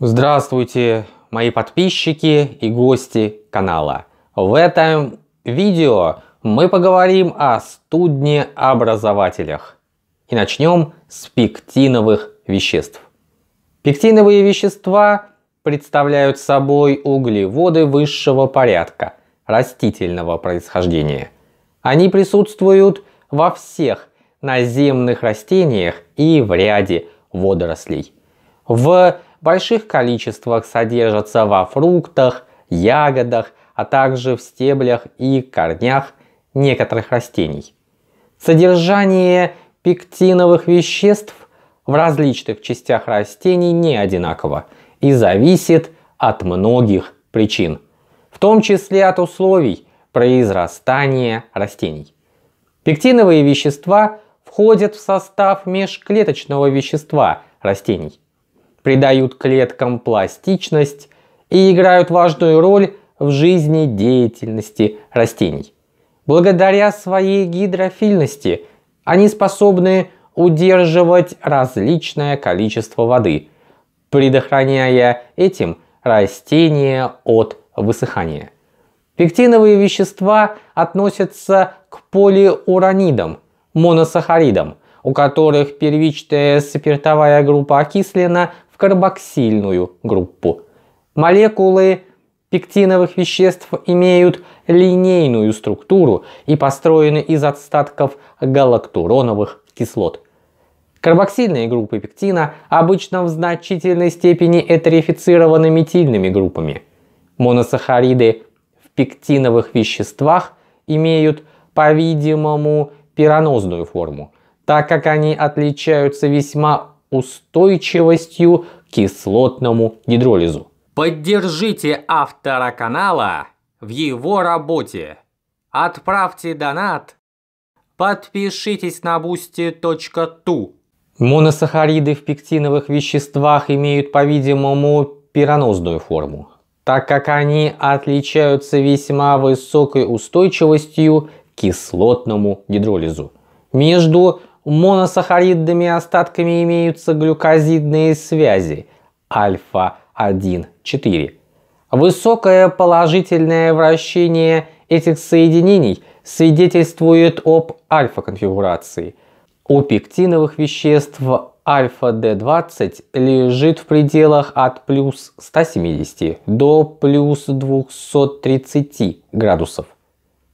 Здравствуйте, мои подписчики и гости канала. В этом видео мы поговорим о студнеобразователях. И начнем с пектиновых веществ. Пектиновые вещества представляют собой углеводы высшего порядка, растительного происхождения. Они присутствуют во всех наземных растениях и в ряде водорослей. В в больших количествах содержатся во фруктах, ягодах, а также в стеблях и корнях некоторых растений. Содержание пектиновых веществ в различных частях растений не одинаково и зависит от многих причин, в том числе от условий произрастания растений. Пектиновые вещества входят в состав межклеточного вещества растений – придают клеткам пластичность и играют важную роль в жизни деятельности растений. Благодаря своей гидрофильности они способны удерживать различное количество воды, предохраняя этим растения от высыхания. Пектиновые вещества относятся к полиуронидам, моносахаридам, у которых первичная спиртовая группа окислена карбоксильную группу. Молекулы пектиновых веществ имеют линейную структуру и построены из отстатков галактуроновых кислот. Карбоксильные группы пектина обычно в значительной степени этерифицированы метильными группами. Моносахариды в пектиновых веществах имеют, по-видимому, пиранозную форму, так как они отличаются весьма устойчивостью к кислотному гидролизу. Поддержите автора канала в его работе. Отправьте донат. Подпишитесь на boosty.tu. Моносахариды в пектиновых веществах имеют, по-видимому, пиронозную форму, так как они отличаются весьма высокой устойчивостью к кислотному гидролизу. Между моносахаридными остатками имеются глюкозидные связи альфа-1,4. Высокое положительное вращение этих соединений свидетельствует об альфа-конфигурации. У пектиновых веществ альфа-D20 лежит в пределах от плюс 170 до плюс 230 градусов.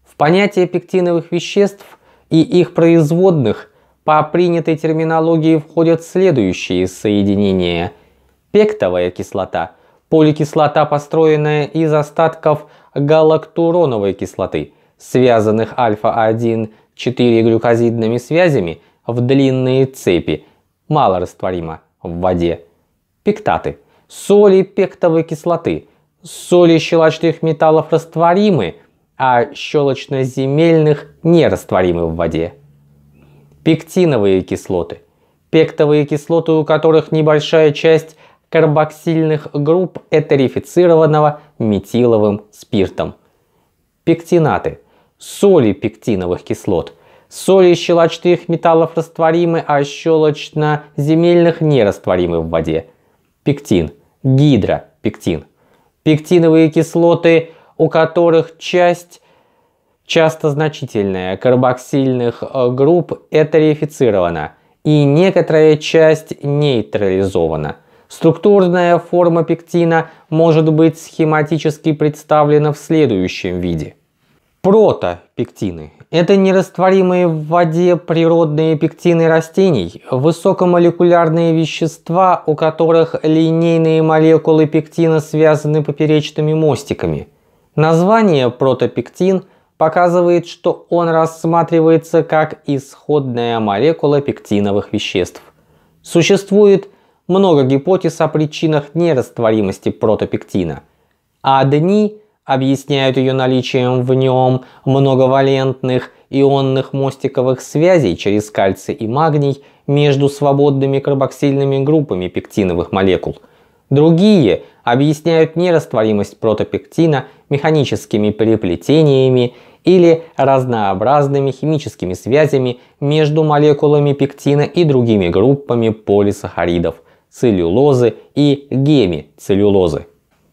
В понятие пектиновых веществ и их производных по принятой терминологии входят следующие соединения. Пектовая кислота – поликислота, построенная из остатков галактуроновой кислоты, связанных альфа-1 4-глюкозидными связями в длинные цепи, малорастворима в воде. Пектаты – соли пектовой кислоты, соли щелочных металлов растворимы, а щелочно-земельных нерастворимы в воде пектиновые кислоты. Пектовые кислоты, у которых небольшая часть карбоксильных групп этерифицированного метиловым спиртом. Пектинаты – соли пектиновых кислот. Соли щелочных металлов растворимы, а щелочно-земельных нерастворимы в воде. Пектин – гидропектин. Пектиновые кислоты, у которых часть Часто значительная карбоксильных э, групп этерифицирована и некоторая часть нейтрализована. Структурная форма пектина может быть схематически представлена в следующем виде. Протопектины – это нерастворимые в воде природные пектины растений, высокомолекулярные вещества, у которых линейные молекулы пектина связаны поперечными мостиками. Название протопектин – показывает, что он рассматривается как исходная молекула пектиновых веществ. Существует много гипотез о причинах нерастворимости протопектина. Одни а объясняют ее наличием в нем многовалентных ионных мостиковых связей через кальций и магний между свободными карбоксильными группами пектиновых молекул. Другие – объясняют нерастворимость протопектина механическими переплетениями или разнообразными химическими связями между молекулами пектина и другими группами полисахаридов, целлюлозы и гемицеллюлозы.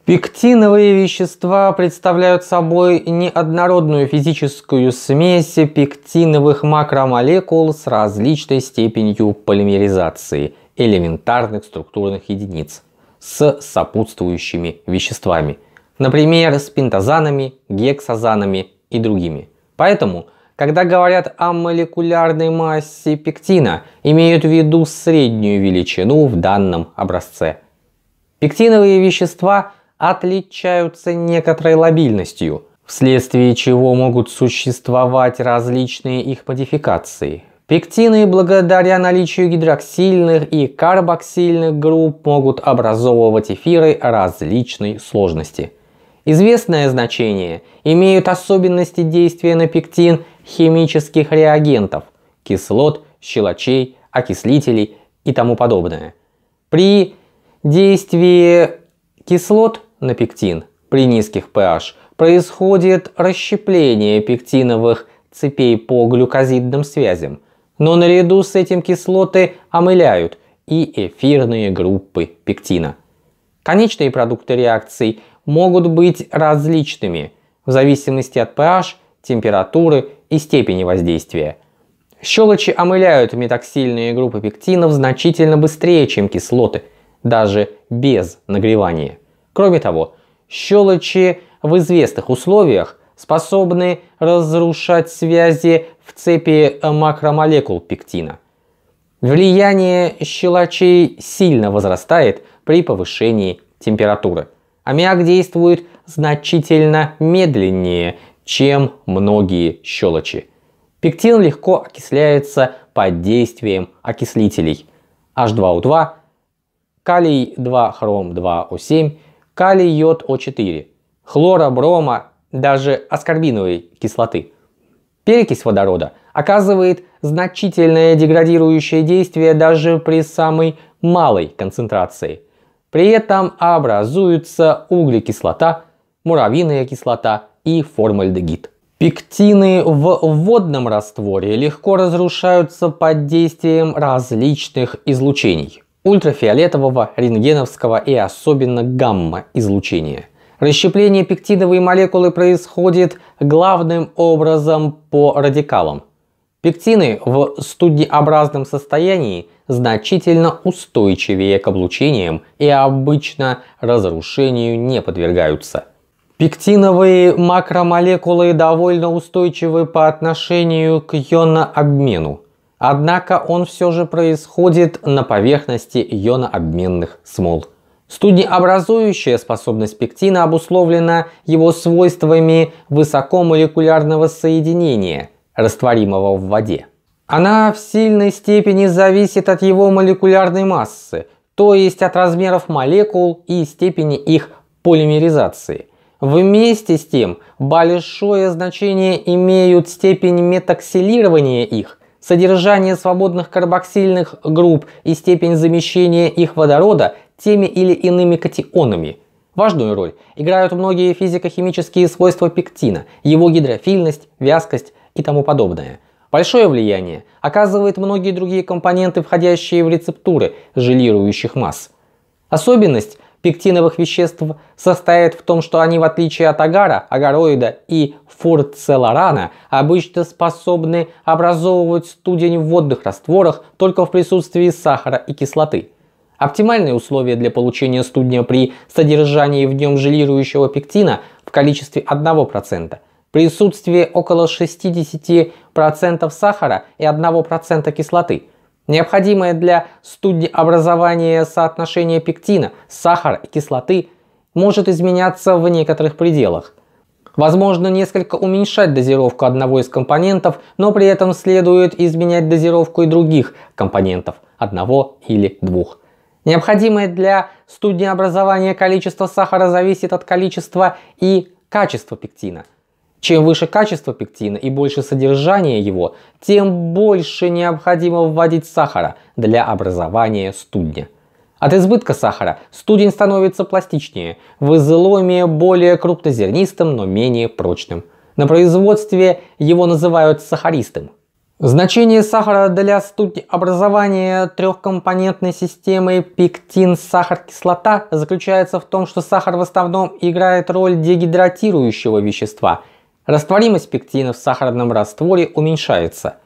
Пектиновые вещества представляют собой неоднородную физическую смесь пектиновых макромолекул с различной степенью полимеризации элементарных структурных единиц – с сопутствующими веществами, например, с пентазанами, гексазанами и другими. Поэтому, когда говорят о молекулярной массе пектина, имеют в виду среднюю величину в данном образце. Пектиновые вещества отличаются некоторой лобильностью, вследствие чего могут существовать различные их модификации, Пектины, благодаря наличию гидроксильных и карбоксильных групп, могут образовывать эфиры различной сложности. Известное значение имеют особенности действия на пектин химических реагентов, кислот, щелочей, окислителей и тому подобное. При действии кислот на пектин при низких pH происходит расщепление пектиновых цепей по глюкозидным связям – но наряду с этим кислоты омыляют и эфирные группы пектина. Конечные продукты реакций могут быть различными в зависимости от pH, температуры и степени воздействия. Щелочи омыляют метоксильные группы пектинов значительно быстрее, чем кислоты, даже без нагревания. Кроме того, щелочи в известных условиях способны разрушать связи в цепи э, макромолекул пектина. Влияние щелочей сильно возрастает при повышении температуры. Аммиак действует значительно медленнее, чем многие щелочи. Пектин легко окисляется под действием окислителей H2O2, калий-2-хром-2О7, калий-йод О4, хлороброма даже аскорбиновой кислоты. Перекись водорода оказывает значительное деградирующее действие даже при самой малой концентрации. При этом образуются углекислота, муравьиная кислота и формальдегид. Пектины в водном растворе легко разрушаются под действием различных излучений. Ультрафиолетового, рентгеновского и особенно гамма-излучения. Расщепление пектиновой молекулы происходит главным образом по радикалам. Пектины в студнеобразном состоянии значительно устойчивее к облучениям и обычно разрушению не подвергаются. Пектиновые макромолекулы довольно устойчивы по отношению к ионообмену, однако он все же происходит на поверхности ионообменных смол. Студнеобразующая способность пектина обусловлена его свойствами высокомолекулярного соединения, растворимого в воде. Она в сильной степени зависит от его молекулярной массы, то есть от размеров молекул и степени их полимеризации. Вместе с тем, большое значение имеют степень метоксилирования их, содержание свободных карбоксильных групп и степень замещения их водорода теми или иными катионами. Важную роль играют многие физико-химические свойства пектина, его гидрофильность, вязкость и тому подобное. Большое влияние оказывают многие другие компоненты, входящие в рецептуры желирующих масс. Особенность пектиновых веществ состоит в том, что они в отличие от агара, агароида и фурцеларана обычно способны образовывать студень в водных растворах только в присутствии сахара и кислоты. Оптимальные условия для получения студня при содержании в нем желирующего пектина в количестве 1%, присутствие около 60% сахара и 1% кислоты, необходимое для студнеобразования соотношение пектина, сахара и кислоты может изменяться в некоторых пределах. Возможно несколько уменьшать дозировку одного из компонентов, но при этом следует изменять дозировку и других компонентов, одного или двух. Необходимое для образования количество сахара зависит от количества и качества пектина. Чем выше качество пектина и больше содержание его, тем больше необходимо вводить сахара для образования студня. От избытка сахара студень становится пластичнее, в изломе более крупнозернистым, но менее прочным. На производстве его называют сахаристым. Значение сахара для образования трехкомпонентной системы пектин-сахар-кислота заключается в том, что сахар в основном играет роль дегидратирующего вещества. Растворимость пектина в сахарном растворе уменьшается.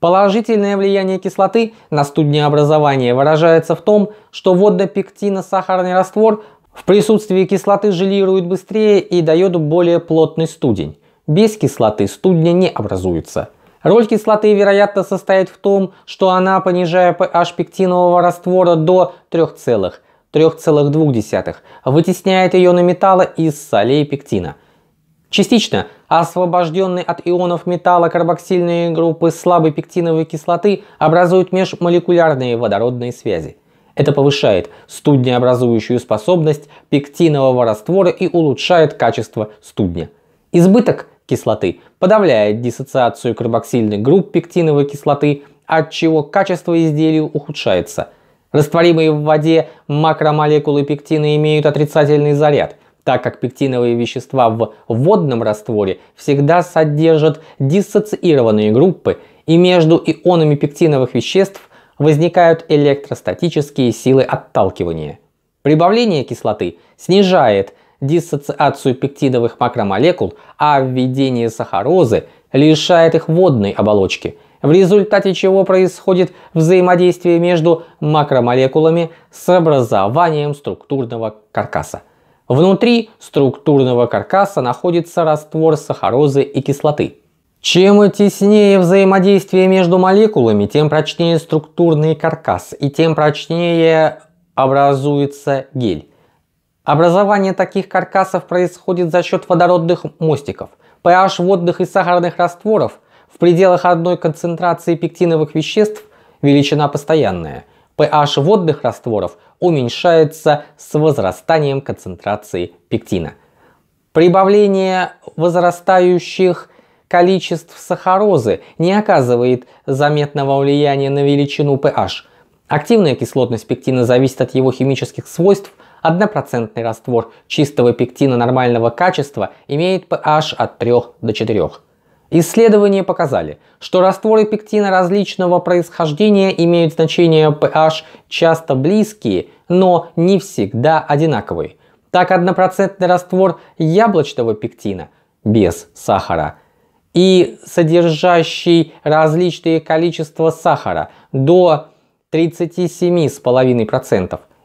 Положительное влияние кислоты на студнеобразование выражается в том, что водно-пектино-сахарный раствор в присутствии кислоты желирует быстрее и дает более плотный студень. Без кислоты студня не образуется. Роль кислоты, вероятно, состоит в том, что она, понижая pH пектинового раствора до 3,3,2, вытесняет ионы металла из солей пектина. Частично освобожденные от ионов металла карбоксильные группы слабой пектиновой кислоты образуют межмолекулярные водородные связи. Это повышает студнеобразующую способность пектинового раствора и улучшает качество студня. Избыток – кислоты, подавляет диссоциацию карбоксильной групп пектиновой кислоты, отчего качество изделия ухудшается. Растворимые в воде макромолекулы пектина имеют отрицательный заряд, так как пектиновые вещества в водном растворе всегда содержат диссоциированные группы, и между ионами пектиновых веществ возникают электростатические силы отталкивания. Прибавление кислоты снижает диссоциацию пектидовых макромолекул, а введение сахарозы лишает их водной оболочки, в результате чего происходит взаимодействие между макромолекулами с образованием структурного каркаса. Внутри структурного каркаса находится раствор сахарозы и кислоты. Чем теснее взаимодействие между молекулами, тем прочнее структурный каркас и тем прочнее образуется гель. Образование таких каркасов происходит за счет водородных мостиков. pH водных и сахарных растворов в пределах одной концентрации пектиновых веществ величина постоянная. pH водных растворов уменьшается с возрастанием концентрации пектина. Прибавление возрастающих количеств сахарозы не оказывает заметного влияния на величину pH. Активная кислотность пектина зависит от его химических свойств – 1% раствор чистого пектина нормального качества имеет pH от 3 до 4. Исследования показали, что растворы пектина различного происхождения имеют значение pH часто близкие, но не всегда одинаковые. Так, однопроцентный раствор яблочного пектина без сахара и содержащий различные количества сахара до 37,5%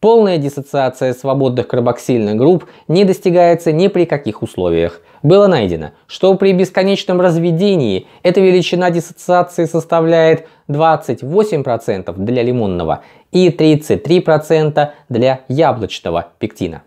Полная диссоциация свободных карбоксильных групп не достигается ни при каких условиях. Было найдено, что при бесконечном разведении эта величина диссоциации составляет 28% для лимонного и 33% для яблочного пектина.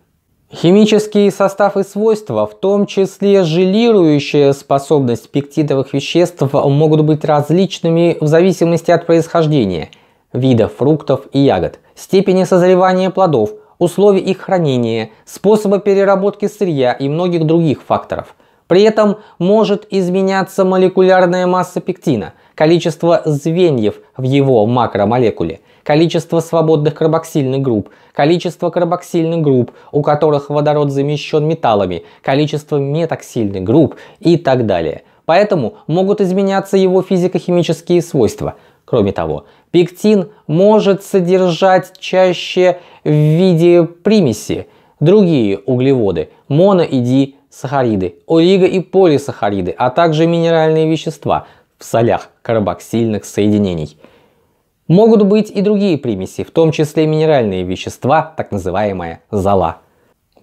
Химический состав и свойства, в том числе желирующая способность пектиновых веществ, могут быть различными в зависимости от происхождения – видов фруктов и ягод, степени созревания плодов, условий их хранения, способа переработки сырья и многих других факторов. При этом может изменяться молекулярная масса пектина, количество звеньев в его макромолекуле, количество свободных карбоксильных групп, количество карбоксильных групп, у которых водород замещен металлами, количество метоксильных групп и так далее. Поэтому могут изменяться его физико-химические свойства. Кроме того, Пектин может содержать чаще в виде примеси другие углеводы, моно- и олиго- и полисахариды, а также минеральные вещества в солях карбоксильных соединений. Могут быть и другие примеси, в том числе минеральные вещества, так называемая зола.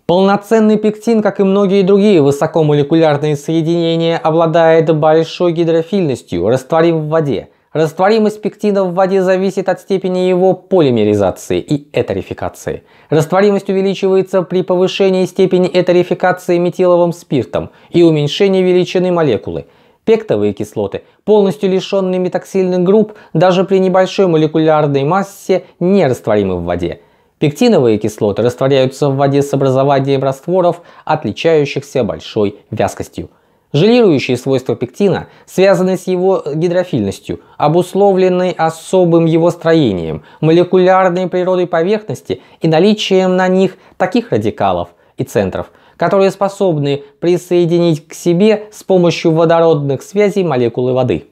Полноценный пектин, как и многие другие высокомолекулярные соединения, обладает большой гидрофильностью, растворим в воде – Растворимость пектина в воде зависит от степени его полимеризации и этерификации. Растворимость увеличивается при повышении степени этерификации метиловым спиртом и уменьшении величины молекулы. Пектовые кислоты, полностью лишенные метоксильных групп, даже при небольшой молекулярной массе не растворимы в воде. Пектиновые кислоты растворяются в воде с образованием растворов, отличающихся большой вязкостью. Желирующие свойства пектина связаны с его гидрофильностью, обусловленной особым его строением, молекулярной природой поверхности и наличием на них таких радикалов и центров, которые способны присоединить к себе с помощью водородных связей молекулы воды.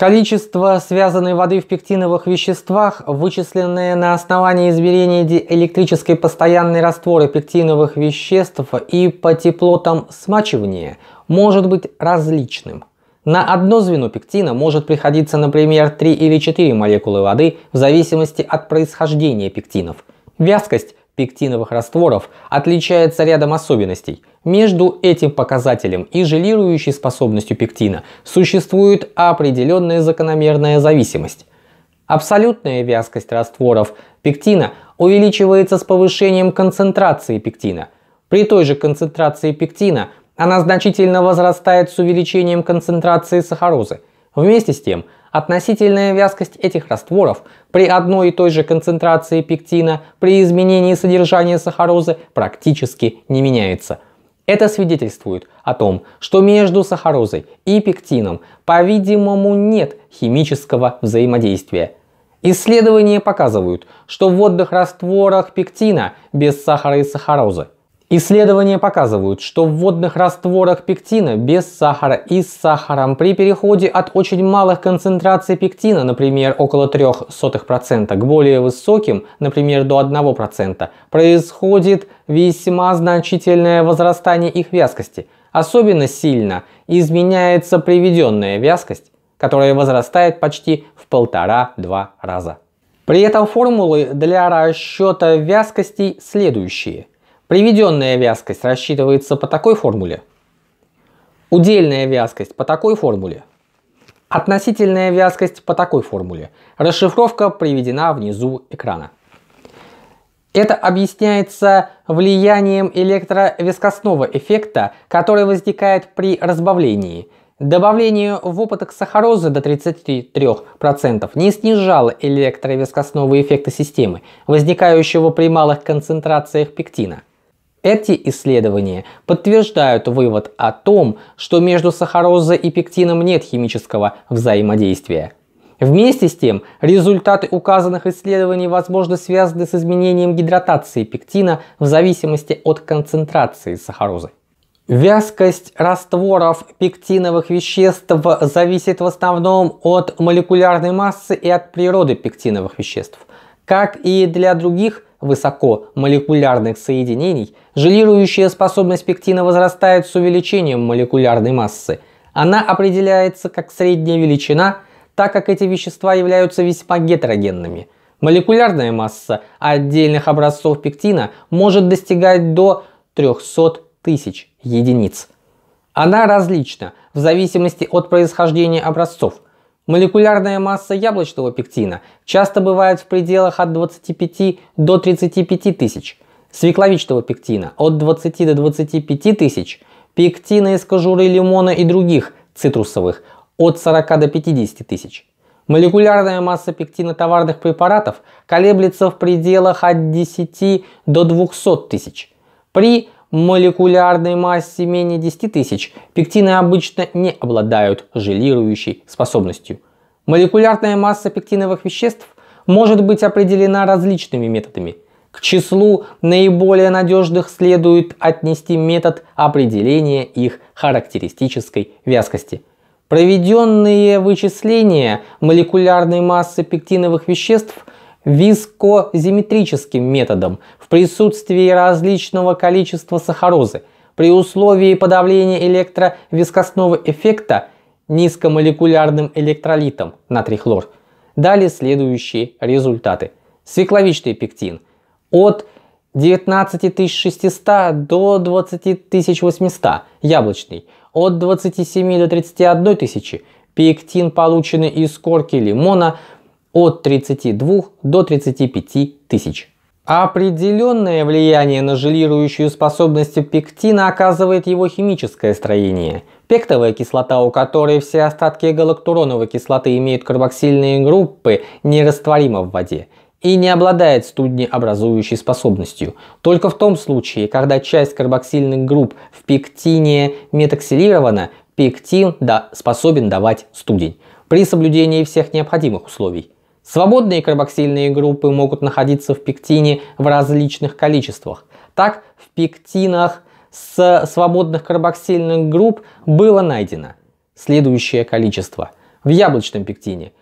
Количество связанной воды в пектиновых веществах, вычисленное на основании измерения диэлектрической постоянной растворы пектиновых веществ и по теплотам смачивания, может быть различным. На одно звено пектина может приходиться, например, 3 или 4 молекулы воды в зависимости от происхождения пектинов. Вязкость пектиновых растворов отличается рядом особенностей. Между этим показателем и желирующей способностью пектина существует определенная закономерная зависимость. Абсолютная вязкость растворов пектина увеличивается с повышением концентрации пектина. При той же концентрации пектина она значительно возрастает с увеличением концентрации сахарозы. Вместе с тем, Относительная вязкость этих растворов при одной и той же концентрации пектина при изменении содержания сахарозы практически не меняется. Это свидетельствует о том, что между сахарозой и пектином, по-видимому, нет химического взаимодействия. Исследования показывают, что в водных растворах пектина без сахара и сахарозы – Исследования показывают, что в водных растворах пектина без сахара и с сахаром при переходе от очень малых концентраций пектина, например, около 0,03%, к более высоким, например, до 1%, происходит весьма значительное возрастание их вязкости. Особенно сильно изменяется приведенная вязкость, которая возрастает почти в полтора-два раза. При этом формулы для расчета вязкостей следующие – Приведенная вязкость рассчитывается по такой формуле. Удельная вязкость по такой формуле. Относительная вязкость по такой формуле. Расшифровка приведена внизу экрана. Это объясняется влиянием электровискостного эффекта, который возникает при разбавлении. Добавление в вопоток сахарозы до 33% не снижало электровискостного эффекта системы, возникающего при малых концентрациях пектина. Эти исследования подтверждают вывод о том, что между сахарозой и пектином нет химического взаимодействия. Вместе с тем, результаты указанных исследований возможно связаны с изменением гидратации пектина в зависимости от концентрации сахарозы. Вязкость растворов пектиновых веществ зависит в основном от молекулярной массы и от природы пектиновых веществ. Как и для других высокомолекулярных соединений, желирующая способность пектина возрастает с увеличением молекулярной массы. Она определяется как средняя величина, так как эти вещества являются весьма гетерогенными. Молекулярная масса отдельных образцов пектина может достигать до 300 тысяч единиц. Она различна в зависимости от происхождения образцов – Молекулярная масса яблочного пектина часто бывает в пределах от 25 до 35 тысяч, свекловичного пектина от 20 до 25 тысяч, пектина из кожуры лимона и других цитрусовых от 40 до 50 тысяч. Молекулярная масса пектина товарных препаратов колеблется в пределах от 10 до 200 тысяч. При молекулярной массе менее 10 тысяч, пектины обычно не обладают желирующей способностью. Молекулярная масса пектиновых веществ может быть определена различными методами. К числу наиболее надежных следует отнести метод определения их характеристической вязкости. Проведенные вычисления молекулярной массы пектиновых веществ вискозиметрическим методом в присутствии различного количества сахарозы при условии подавления электровискосного эффекта низкомолекулярным электролитом натрий хлор. Дали следующие результаты. Свекловичный пектин от 19600 до 20800, яблочный от 27 до 31 тысячи, пектин, полученный из корки лимона, от 32 до 35 тысяч. Определенное влияние на желирующую способность пектина оказывает его химическое строение. Пектовая кислота, у которой все остатки галактуроновой кислоты имеют карбоксильные группы, нерастворима в воде и не обладает студнеобразующей способностью. Только в том случае, когда часть карбоксильных групп в пектине метоксилирована, пектин да, способен давать студень при соблюдении всех необходимых условий. Свободные карбоксильные группы могут находиться в пектине в различных количествах. Так, в пектинах с свободных карбоксильных групп было найдено следующее количество. В яблочном пектине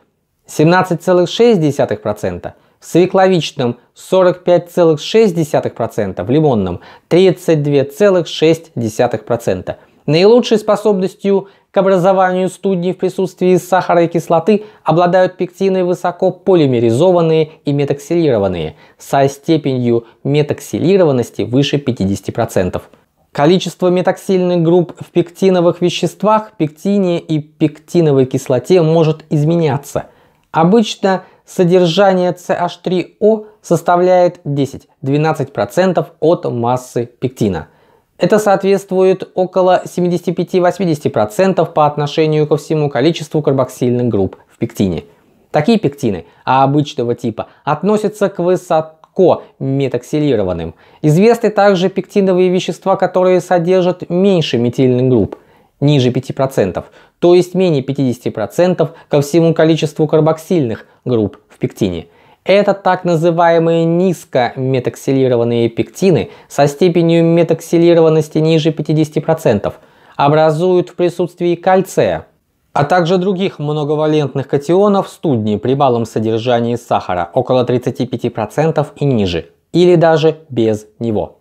17,6%, в свекловичном 45,6%, в лимонном 32,6%. Наилучшей способностью к образованию студней в присутствии сахара и кислоты обладают пектины высоко полимеризованные и метоксилированные, со степенью метоксилированности выше 50%. Количество метоксильных групп в пектиновых веществах, пектине и пектиновой кислоте может изменяться. Обычно содержание CH3O составляет 10-12% от массы пектина – это соответствует около 75-80% по отношению ко всему количеству карбоксильных групп в пектине. Такие пектины, а обычного типа, относятся к высоко метоксилированным. Известны также пектиновые вещества, которые содержат меньше метильных групп, ниже 5%, то есть менее 50% ко всему количеству карбоксильных групп в пектине – это так называемые низкометоксилированные пектины со степенью метоксилированности ниже 50%, образуют в присутствии кальция, а также других многовалентных катионов студни при малом содержании сахара около 35% и ниже, или даже без него.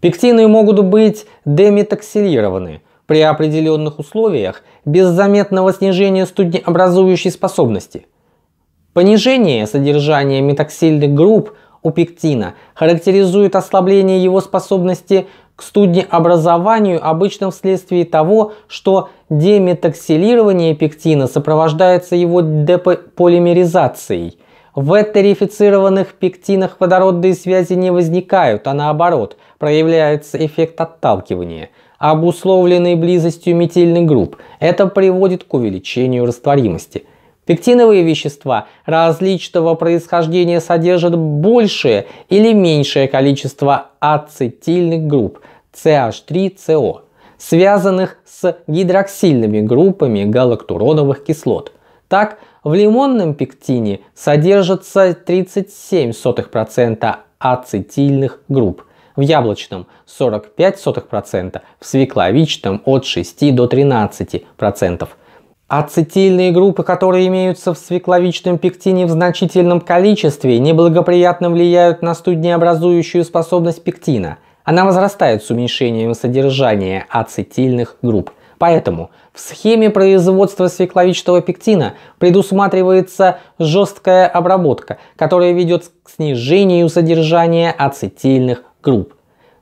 Пектины могут быть деметоксилированы при определенных условиях без заметного снижения студнеобразующей способности – Понижение содержания метоксильных групп у пектина характеризует ослабление его способности к студнеобразованию обычно вследствие того, что деметоксилирование пектина сопровождается его деполимеризацией. В этерифицированных пектинах водородные связи не возникают, а наоборот, проявляется эффект отталкивания, обусловленный близостью метильных групп. Это приводит к увеличению растворимости – Пектиновые вещества различного происхождения содержат большее или меньшее количество ацетильных групп CH3CO, связанных с гидроксильными группами галактуроновых кислот. Так, в лимонном пектине содержится 37% ацетильных групп, в яблочном 45%, в свекловичном от 6 до 13%. Ацетильные группы, которые имеются в свекловичном пектине в значительном количестве, неблагоприятно влияют на студнеобразующую способность пектина. Она возрастает с уменьшением содержания ацетильных групп. Поэтому в схеме производства свекловичного пектина предусматривается жесткая обработка, которая ведет к снижению содержания ацетильных групп.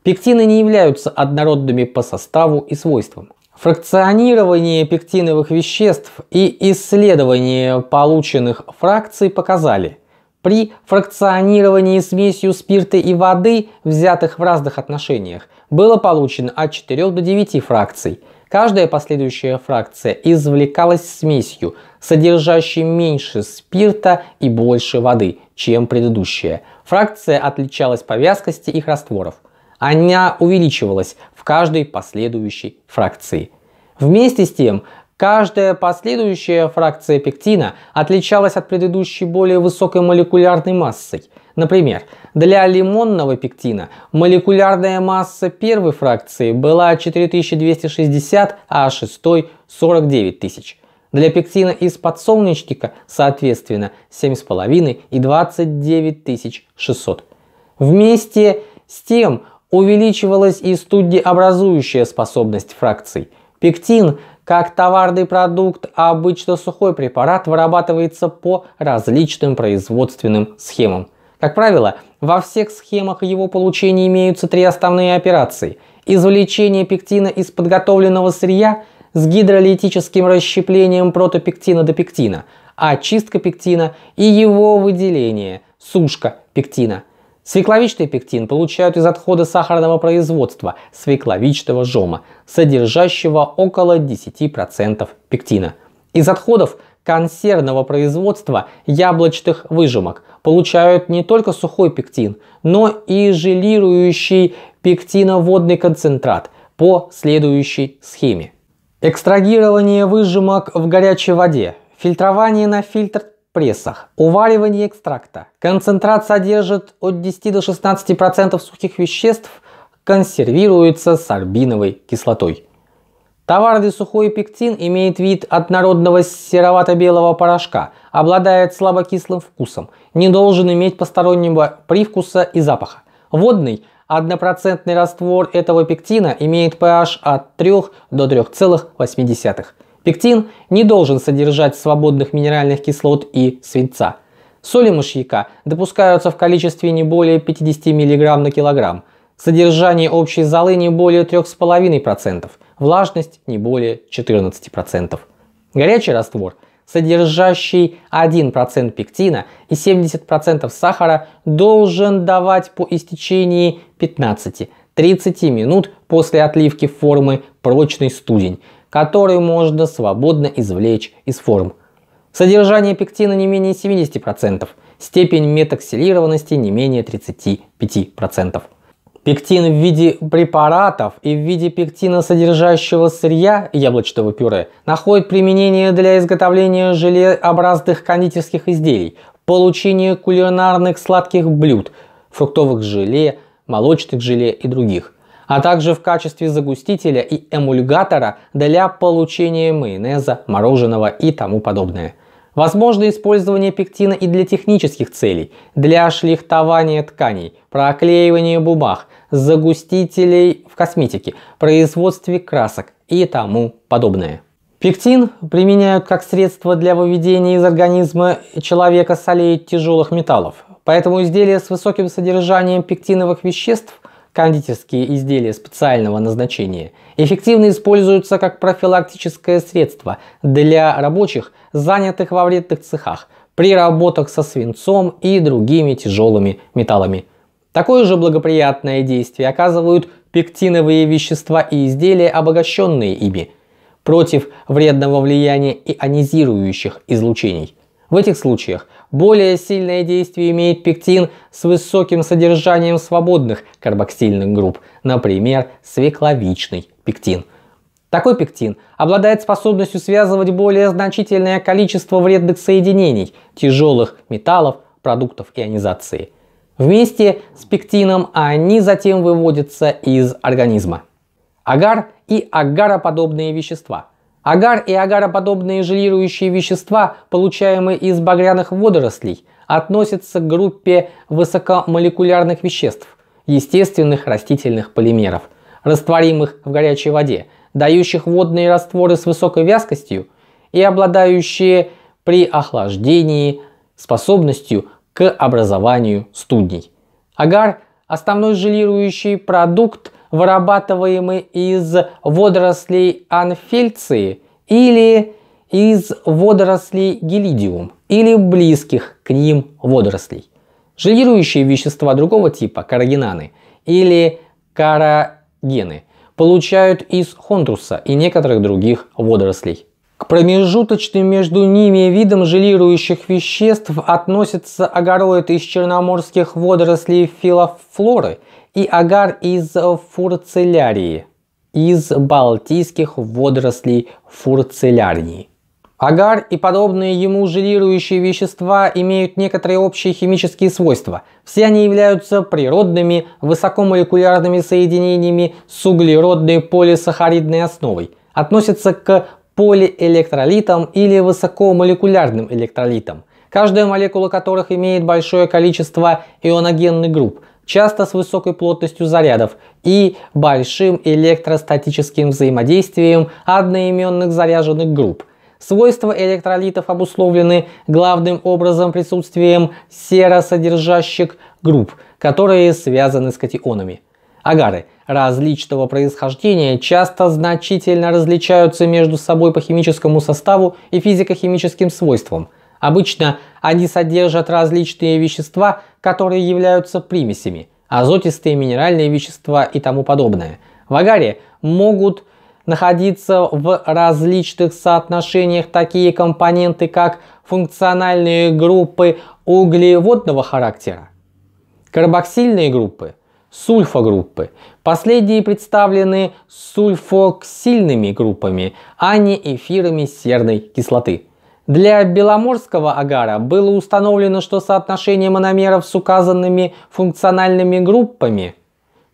Пектины не являются однородными по составу и свойствам. Фракционирование пектиновых веществ и исследование полученных фракций показали, при фракционировании смесью спирта и воды, взятых в разных отношениях, было получено от 4 до 9 фракций. Каждая последующая фракция извлекалась смесью, содержащей меньше спирта и больше воды, чем предыдущая. Фракция отличалась по вязкости их растворов. Она увеличивалась в каждой последующей фракции. Вместе с тем, каждая последующая фракция пектина отличалась от предыдущей более высокой молекулярной массой. Например, для лимонного пектина молекулярная масса первой фракции была 4260, а шестой 49 тысяч. Для пектина из подсолнечника, соответственно, 7,5 и 29 600. Вместе с тем, увеличивалась и студеобразующая способность фракций. Пектин, как товарный продукт, а обычно сухой препарат вырабатывается по различным производственным схемам. Как правило, во всех схемах его получения имеются три основные операции. Извлечение пектина из подготовленного сырья с гидролитическим расщеплением протопектина до пектина, очистка пектина и его выделение, сушка пектина – Свекловичный пектин получают из отхода сахарного производства свекловичного жома, содержащего около 10% пектина. Из отходов консервного производства яблочных выжимок получают не только сухой пектин, но и желирующий пектиноводный концентрат по следующей схеме. Экстрагирование выжимок в горячей воде, фильтрование на фильтр прессах. Уваривание экстракта. Концентрат содержит от 10 до 16% сухих веществ, консервируется сорбиновой кислотой. Товарный сухой пектин имеет вид однородного серовато-белого порошка, обладает слабокислым вкусом, не должен иметь постороннего привкуса и запаха. Водный однопроцентный раствор этого пектина имеет pH от 3 до 3,8. Пектин не должен содержать свободных минеральных кислот и свинца. Соли мышьяка допускаются в количестве не более 50 мг на килограмм, содержание общей золы не более 3,5%, влажность не более 14%. Горячий раствор, содержащий 1% пектина и 70% сахара, должен давать по истечении 15-30 минут после отливки формы прочный студень которую можно свободно извлечь из форм. Содержание пектина не менее 70%, степень метоксилированности не менее 35%. Пектин в виде препаратов и в виде пектина, содержащего сырья яблочного пюре, находит применение для изготовления желеобразных кондитерских изделий, получения кулинарных сладких блюд, фруктовых желе, молочных желе и других а также в качестве загустителя и эмульгатора для получения майонеза, мороженого и тому подобное. Возможно использование пектина и для технических целей, для шлихтования тканей, проклеивания бумаг, загустителей в косметике, производстве красок и тому подобное. Пектин применяют как средство для выведения из организма человека солей тяжелых металлов. Поэтому изделия с высоким содержанием пектиновых веществ кондитерские изделия специального назначения эффективно используются как профилактическое средство для рабочих, занятых во вредных цехах, при работах со свинцом и другими тяжелыми металлами. Такое же благоприятное действие оказывают пектиновые вещества и изделия, обогащенные ими, против вредного влияния ионизирующих излучений – в этих случаях более сильное действие имеет пектин с высоким содержанием свободных карбоксильных групп, например, свекловичный пектин. Такой пектин обладает способностью связывать более значительное количество вредных соединений, тяжелых металлов, продуктов ионизации. Вместе с пектином они затем выводятся из организма. Агар и агароподобные вещества – Агар и агароподобные желирующие вещества, получаемые из багряных водорослей, относятся к группе высокомолекулярных веществ, естественных растительных полимеров, растворимых в горячей воде, дающих водные растворы с высокой вязкостью и обладающие при охлаждении способностью к образованию студней. Агар – основной желирующий продукт вырабатываемый из водорослей анфильции или из водорослей гелидиум или близких к ним водорослей. Желирующие вещества другого типа, карагенаны или карагены, получают из хондруса и некоторых других водорослей. К промежуточным между ними видам желирующих веществ относятся агороид из черноморских водорослей филофлоры – и агар из фурцелярии, из балтийских водорослей фурцелярии. Агар и подобные ему желирующие вещества имеют некоторые общие химические свойства. Все они являются природными высокомолекулярными соединениями с углеродной полисахаридной основой. Относятся к полиэлектролитам или высокомолекулярным электролитам, каждая молекула которых имеет большое количество ионогенных групп – часто с высокой плотностью зарядов и большим электростатическим взаимодействием одноименных заряженных групп. Свойства электролитов обусловлены главным образом присутствием серосодержащих групп, которые связаны с катионами. Агары различного происхождения часто значительно различаются между собой по химическому составу и физико-химическим свойствам – Обычно они содержат различные вещества, которые являются примесями, азотистые минеральные вещества и тому подобное. В агаре могут находиться в различных соотношениях такие компоненты, как функциональные группы углеводного характера, карбоксильные группы, сульфогруппы. Последние представлены сульфоксильными группами, а не эфирами серной кислоты. Для беломорского агара было установлено, что соотношение мономеров с указанными функциональными группами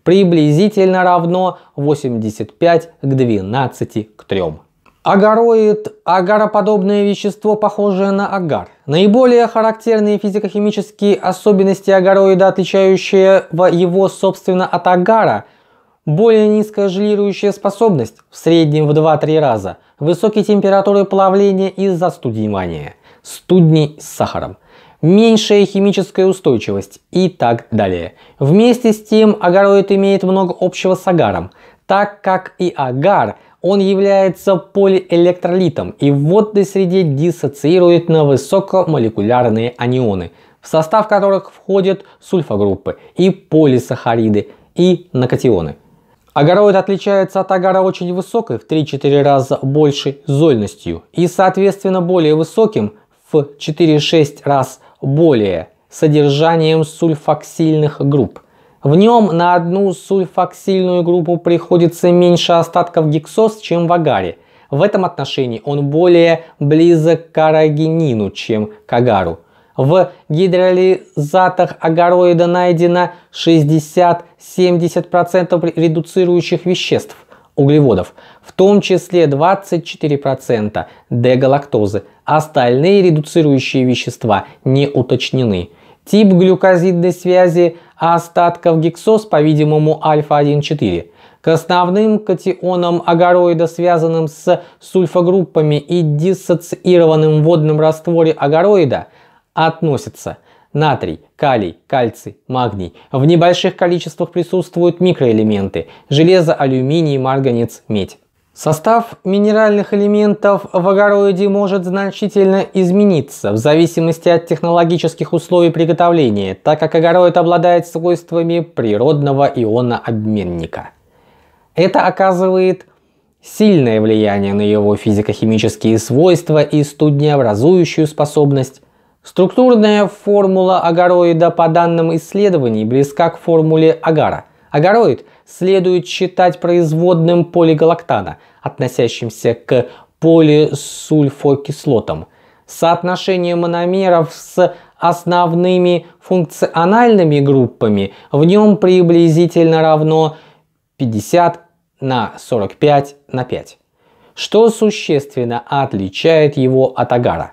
приблизительно равно 85 к 12 к 3. Агароид – агароподобное вещество, похожее на агар. Наиболее характерные физико-химические особенности агароида, отличающие его, собственно, от агара – более низкая желирующая способность, в среднем в 2-3 раза, высокие температуры плавления из-за студневания, студни с сахаром, меньшая химическая устойчивость и так далее. Вместе с тем агароид имеет много общего с агаром, так как и агар он является полиэлектролитом и в водной среде диссоциирует на высокомолекулярные анионы, в состав которых входят сульфогруппы и полисахариды и накатионы. Огороид отличается от агара очень высокой, в 3-4 раза большей зольностью и, соответственно, более высоким, в 4-6 раз более, содержанием сульфоксильных групп. В нем на одну сульфоксильную группу приходится меньше остатков гексоз, чем в агаре. В этом отношении он более близок к арагинину, чем к агару. В гидролизатах агароида найдено 60-70% редуцирующих веществ углеводов, в том числе 24% дегалактозы. Остальные редуцирующие вещества не уточнены. Тип глюкозидной связи остатков гексоз, по-видимому, альфа-1,4. К основным катионам агароида, связанным с сульфогруппами и диссоциированным водным растворе агароида – относятся натрий, калий, кальций, магний. В небольших количествах присутствуют микроэлементы – железо, алюминий, марганец, медь. Состав минеральных элементов в огороде может значительно измениться в зависимости от технологических условий приготовления, так как огород обладает свойствами природного ионообменника. Это оказывает сильное влияние на его физико-химические свойства и студнеобразующую способность, Структурная формула агароида по данным исследований близка к формуле агара. Агароид следует считать производным полигалактана, относящимся к полисульфокислотам. Соотношение мономеров с основными функциональными группами в нем приблизительно равно 50 на 45 на 5, что существенно отличает его от агара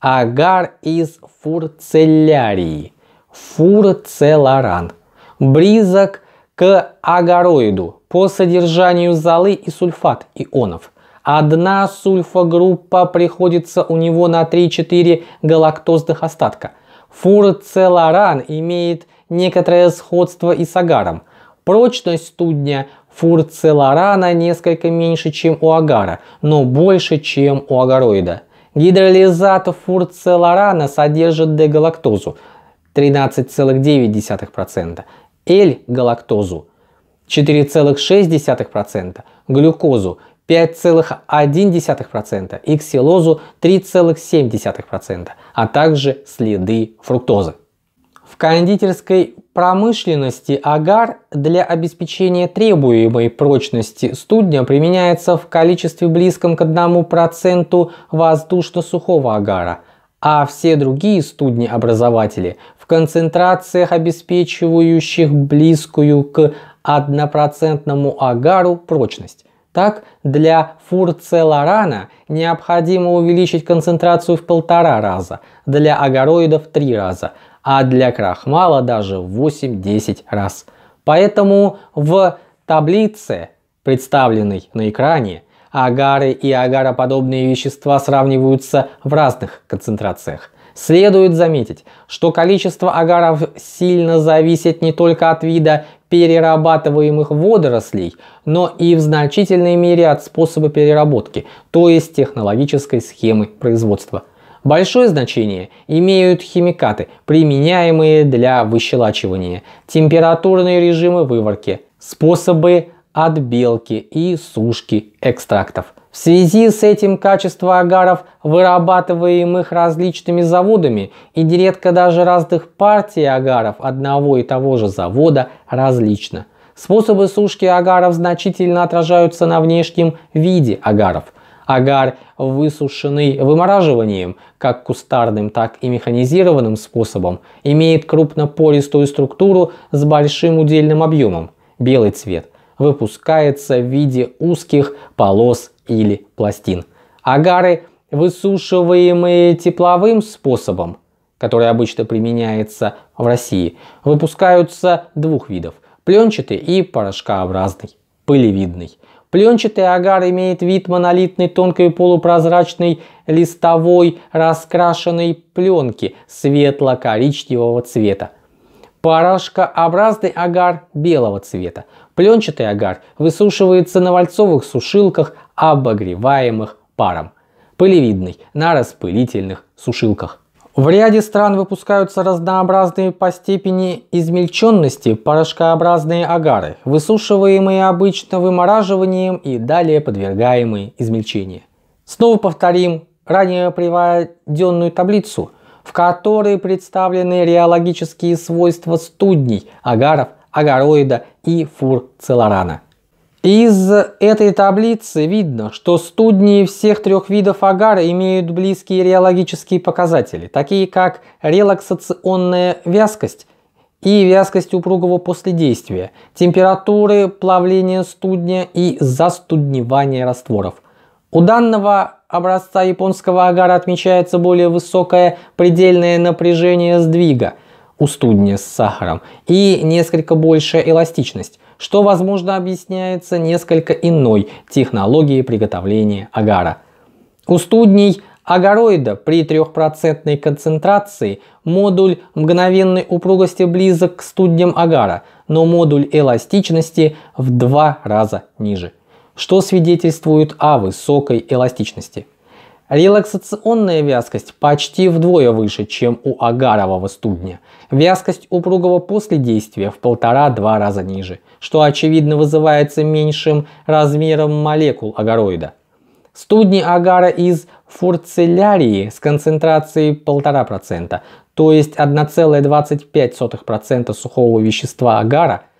агар из фурцелярии, фурцеларан, близок к агароиду по содержанию золы и сульфат ионов. Одна сульфогруппа приходится у него на 3-4 галактозных остатка. Фурцеларан имеет некоторое сходство и с агаром. Прочность студня фурцеларана несколько меньше, чем у агара, но больше, чем у агароида. Гидролизат фурцелорана содержит D-галактозу 13,9%, л галактозу 4,6%, глюкозу 5,1%, иксилозу 3,7%, а также следы фруктозы. В кондитерской промышленности агар для обеспечения требуемой прочности студня применяется в количестве близком к 1% воздушно-сухого агара, а все другие студни-образователи в концентрациях, обеспечивающих близкую к 1% агару прочность. Так, для фурцеларана необходимо увеличить концентрацию в полтора раза, для агароидов в три раза – а для крахмала даже 8-10 раз. Поэтому в таблице, представленной на экране, агары и агароподобные вещества сравниваются в разных концентрациях. Следует заметить, что количество агаров сильно зависит не только от вида перерабатываемых водорослей, но и в значительной мере от способа переработки, то есть технологической схемы производства – Большое значение имеют химикаты, применяемые для выщелачивания, температурные режимы выварки, способы отбелки и сушки экстрактов. В связи с этим качество агаров, вырабатываемых различными заводами, и нередко даже разных партий агаров одного и того же завода различно. Способы сушки агаров значительно отражаются на внешнем виде агаров агар высушенный вымораживанием, как кустарным, так и механизированным способом, имеет крупнопористую структуру с большим удельным объемом, белый цвет, выпускается в виде узких полос или пластин. Агары, высушиваемые тепловым способом, который обычно применяется в России, выпускаются двух видов – пленчатый и порошкообразный, пылевидный. Пленчатый агар имеет вид монолитной тонкой полупрозрачной листовой раскрашенной пленки светло-коричневого цвета. Порошкообразный агар белого цвета. Пленчатый агар высушивается на вальцовых сушилках, обогреваемых паром. Пылевидный на распылительных сушилках. В ряде стран выпускаются разнообразные по степени измельченности порошкообразные агары, высушиваемые обычно вымораживанием и далее подвергаемые измельчению. Снова повторим ранее приводенную таблицу, в которой представлены реологические свойства студней, агаров, агароида и фурцелорана. Из этой таблицы видно, что студни всех трех видов агара имеют близкие реологические показатели, такие как релаксационная вязкость и вязкость упругого последействия, температуры плавления студня и застудневания растворов. У данного образца японского агара отмечается более высокое предельное напряжение сдвига у студня с сахаром и несколько большая эластичность что, возможно, объясняется несколько иной технологией приготовления агара. У студней агароида при 3% концентрации модуль мгновенной упругости близок к студням агара, но модуль эластичности в два раза ниже, что свидетельствует о высокой эластичности. Релаксационная вязкость почти вдвое выше, чем у агарового студня. Вязкость упругого после действия в полтора-два раза ниже, что очевидно вызывается меньшим размером молекул агароида. Студни агара из фурцелярии с концентрацией 1,5%, то есть 1,25% сухого вещества агара –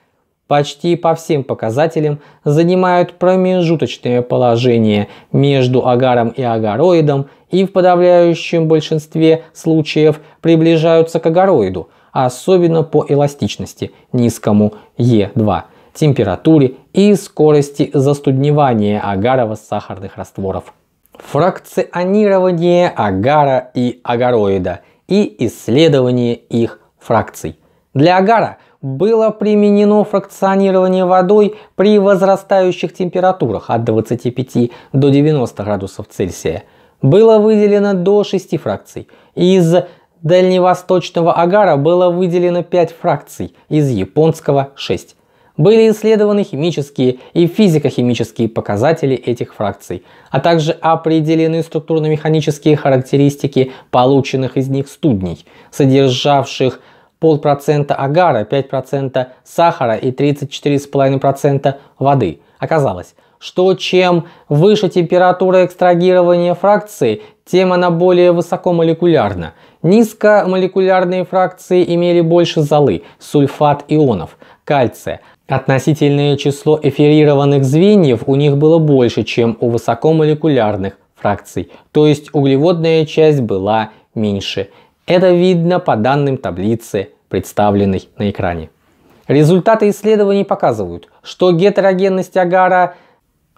почти по всем показателям занимают промежуточное положение между агаром и агароидом и в подавляющем большинстве случаев приближаются к агароиду, особенно по эластичности, низкому Е2, температуре и скорости застудневания агара сахарных растворов. Фракционирование агара и агароида и исследование их фракций. Для агара – было применено фракционирование водой при возрастающих температурах от 25 до 90 градусов Цельсия. Было выделено до 6 фракций. Из дальневосточного агара было выделено 5 фракций, из японского 6. Были исследованы химические и физико-химические показатели этих фракций, а также определены структурно-механические характеристики полученных из них студней, содержавших полпроцента агара, 5% сахара и 34,5% воды. Оказалось, что чем выше температура экстрагирования фракции, тем она более высокомолекулярна. Низкомолекулярные фракции имели больше золы, сульфат ионов, кальция. Относительное число эфирированных звеньев у них было больше, чем у высокомолекулярных фракций, то есть углеводная часть была меньше. Это видно по данным таблицы, представленной на экране. Результаты исследований показывают, что гетерогенность агара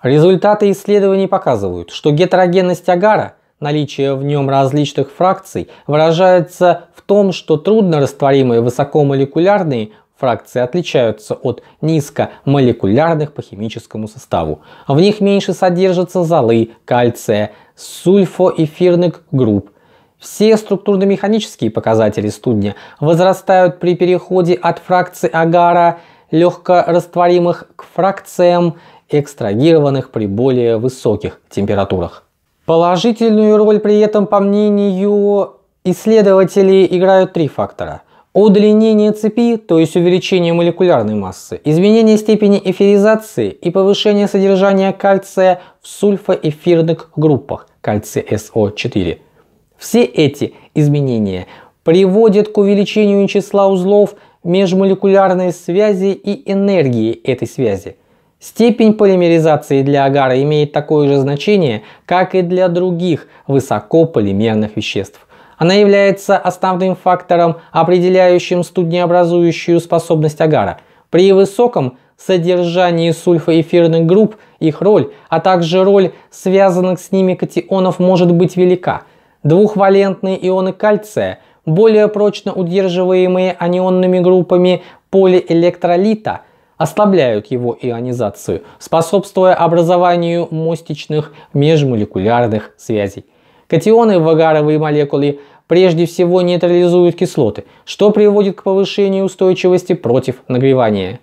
Результаты исследований показывают, что гетерогенность агара, наличие в нем различных фракций, выражается в том, что труднорастворимые высокомолекулярные фракции отличаются от низкомолекулярных по химическому составу. В них меньше содержится золы, кальция, сульфоэфирных групп, все структурно-механические показатели студня возрастают при переходе от фракции агара легкорастворимых к фракциям, экстрагированных при более высоких температурах. Положительную роль при этом, по мнению исследователей, играют три фактора. Удлинение цепи, то есть увеличение молекулярной массы, изменение степени эфиризации и повышение содержания кальция в сульфоэфирных группах кальция СО4 все эти изменения приводят к увеличению числа узлов межмолекулярной связи и энергии этой связи. Степень полимеризации для агара имеет такое же значение, как и для других высокополимерных веществ. Она является основным фактором, определяющим студнеобразующую способность агара. При высоком содержании сульфоэфирных групп их роль, а также роль связанных с ними катионов может быть велика – Двухвалентные ионы кальция более прочно удерживаемые анионными группами полиэлектролита ослабляют его ионизацию, способствуя образованию мостичных межмолекулярных связей. Катионы вагаровой молекулы прежде всего нейтрализуют кислоты, что приводит к повышению устойчивости против нагревания.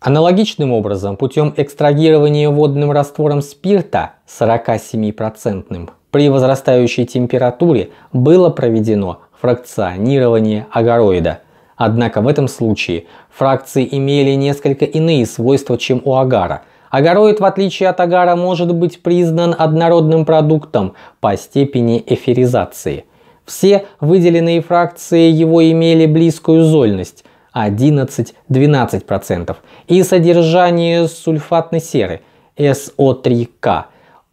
Аналогичным образом, путем экстрагирования водным раствором спирта 47%, при возрастающей температуре было проведено фракционирование агароида. Однако в этом случае фракции имели несколько иные свойства, чем у агара. Агароид, в отличие от агара, может быть признан однородным продуктом по степени эфиризации. Все выделенные фракции его имели близкую зольность 11-12% и содержание сульфатной серы – k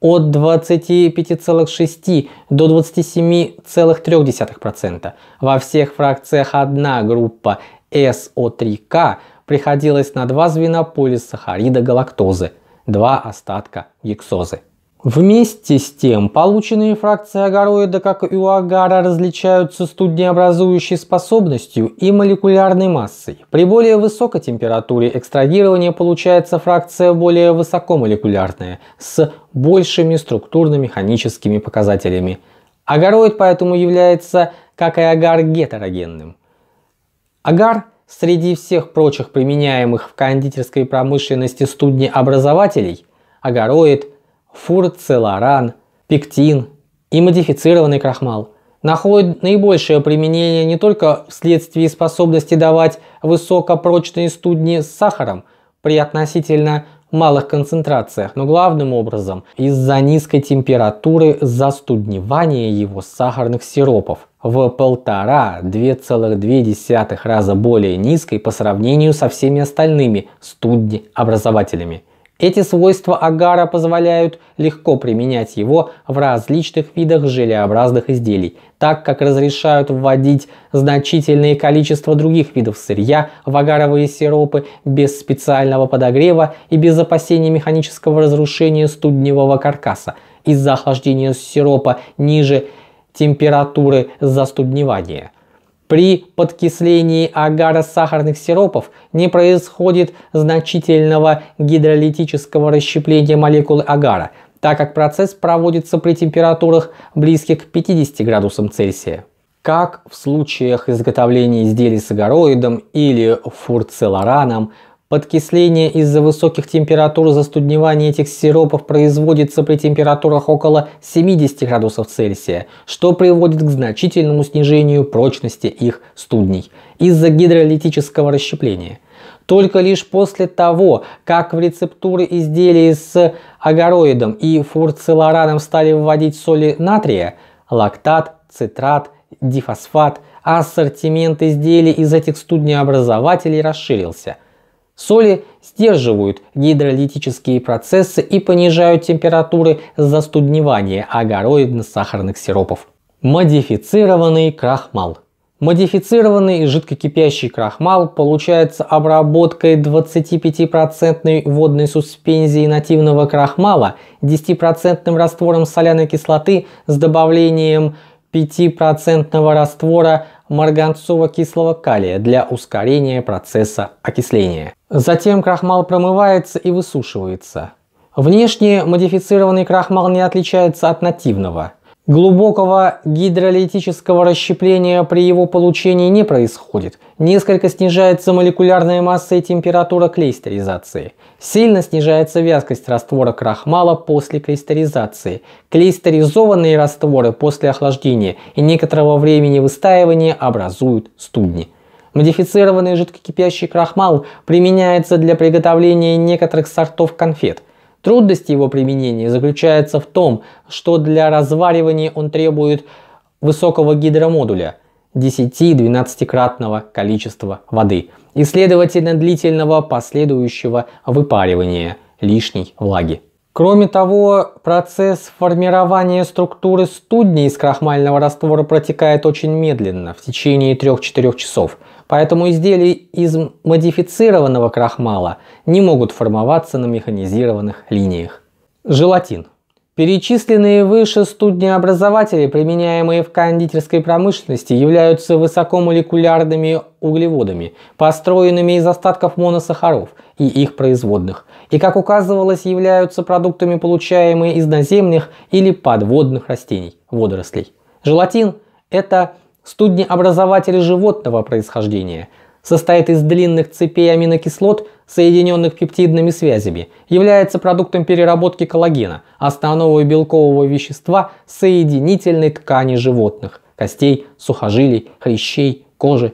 от 25,6 до 27,3%. Во всех фракциях одна группа so 3 k приходилась на два звена полисахарида галактозы, два остатка гексозы. Вместе с тем, полученные фракции агароида, как и у агара, различаются студнеобразующей способностью и молекулярной массой. При более высокой температуре экстрагирования получается фракция более высокомолекулярная, с большими структурно-механическими показателями. Агароид поэтому является, как и агар, гетерогенным. Агар среди всех прочих применяемых в кондитерской промышленности студнеобразователей, агароид – фурцеларан, пектин и модифицированный крахмал находят наибольшее применение не только вследствие способности давать высокопрочные студни с сахаром при относительно малых концентрациях, но главным образом из-за низкой температуры застудневания его сахарных сиропов в 1,5-2,2 раза более низкой по сравнению со всеми остальными студнеобразователями. Эти свойства агара позволяют легко применять его в различных видах желеобразных изделий, так как разрешают вводить значительное количество других видов сырья в агаровые сиропы без специального подогрева и без опасения механического разрушения студневого каркаса из-за охлаждения сиропа ниже температуры застудневания – при подкислении агара сахарных сиропов не происходит значительного гидролитического расщепления молекулы агара, так как процесс проводится при температурах близких к 50 градусам Цельсия. Как в случаях изготовления изделий с агароидом или фурцелораном, Подкисление из-за высоких температур застудневания этих сиропов производится при температурах около 70 градусов Цельсия, что приводит к значительному снижению прочности их студней из-за гидролитического расщепления. Только лишь после того, как в рецептуры изделий с агароидом и фурцелораном стали вводить соли натрия, лактат, цитрат, дифосфат, ассортимент изделий из этих студнеобразователей расширился – Соли сдерживают гидролитические процессы и понижают температуры застудневания агороидно-сахарных сиропов. Модифицированный крахмал. Модифицированный жидкокипящий крахмал получается обработкой 25% водной суспензии нативного крахмала 10% раствором соляной кислоты с добавлением 5% раствора марганцово-кислого калия для ускорения процесса окисления. Затем крахмал промывается и высушивается. Внешне модифицированный крахмал не отличается от нативного – Глубокого гидролитического расщепления при его получении не происходит. Несколько снижается молекулярная масса и температура клейстеризации. Сильно снижается вязкость раствора крахмала после клейстеризации. Клейстеризованные растворы после охлаждения и некоторого времени выстаивания образуют студни. Модифицированный жидкокипящий крахмал применяется для приготовления некоторых сортов конфет – Трудность его применения заключается в том, что для разваривания он требует высокого гидромодуля 10-12-кратного количества воды и, следовательно, длительного последующего выпаривания лишней влаги. Кроме того, процесс формирования структуры студни из крахмального раствора протекает очень медленно, в течение 3-4 часов – поэтому изделия из модифицированного крахмала не могут формоваться на механизированных линиях. Желатин. Перечисленные выше студнеобразователи, применяемые в кондитерской промышленности, являются высокомолекулярными углеводами, построенными из остатков моносахаров и их производных, и, как указывалось, являются продуктами, получаемыми из наземных или подводных растений, водорослей. Желатин – это Студнеобразователи животного происхождения состоит из длинных цепей аминокислот, соединенных пептидными связями, является продуктом переработки коллагена, основного белкового вещества соединительной ткани животных – костей, сухожилий, хрящей, кожи.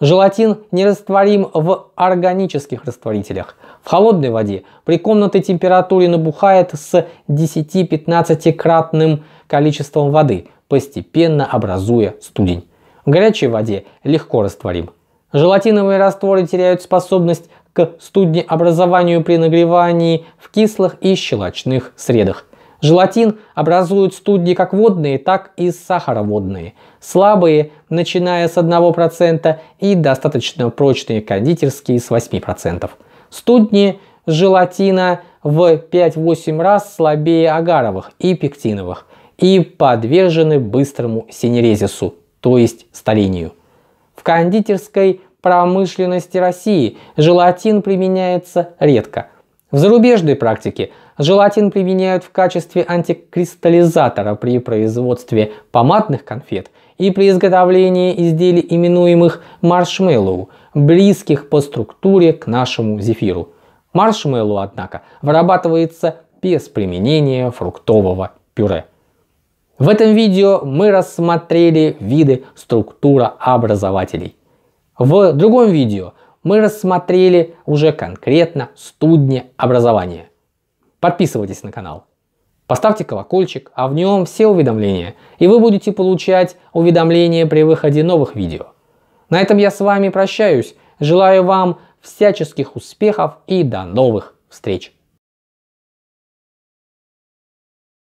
Желатин нерастворим в органических растворителях. В холодной воде при комнатной температуре набухает с 10-15 кратным количеством воды – постепенно образуя студень. В горячей воде легко растворим. Желатиновые растворы теряют способность к студнеобразованию при нагревании в кислых и щелочных средах. Желатин образует студни как водные, так и сахароводные. Слабые, начиная с 1% и достаточно прочные кондитерские с 8%. Студни желатина в 5-8 раз слабее агаровых и пектиновых и подвержены быстрому синерезису, то есть старению. В кондитерской промышленности России желатин применяется редко. В зарубежной практике желатин применяют в качестве антикристаллизатора при производстве помадных конфет и при изготовлении изделий, именуемых маршмеллоу, близких по структуре к нашему зефиру. Маршмеллоу, однако, вырабатывается без применения фруктового пюре. В этом видео мы рассмотрели виды структура образователей. В другом видео мы рассмотрели уже конкретно студни образования. Подписывайтесь на канал. Поставьте колокольчик, а в нем все уведомления, и вы будете получать уведомления при выходе новых видео. На этом я с вами прощаюсь. Желаю вам всяческих успехов и до новых встреч!